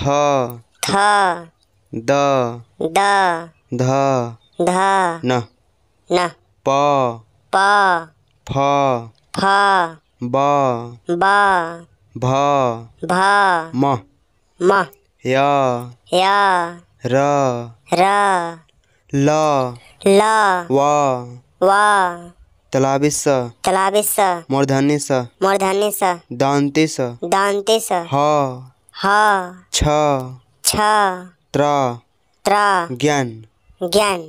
थ थ the the ध ध न न प प फ फ ब ब भ भ म म य य र र ल ल व व तलाबिस तलाबिस मोरधनिस मोरधनिस दांतिस दांतिस ह ह छ छ त्र त्र ज्ञान ज्ञान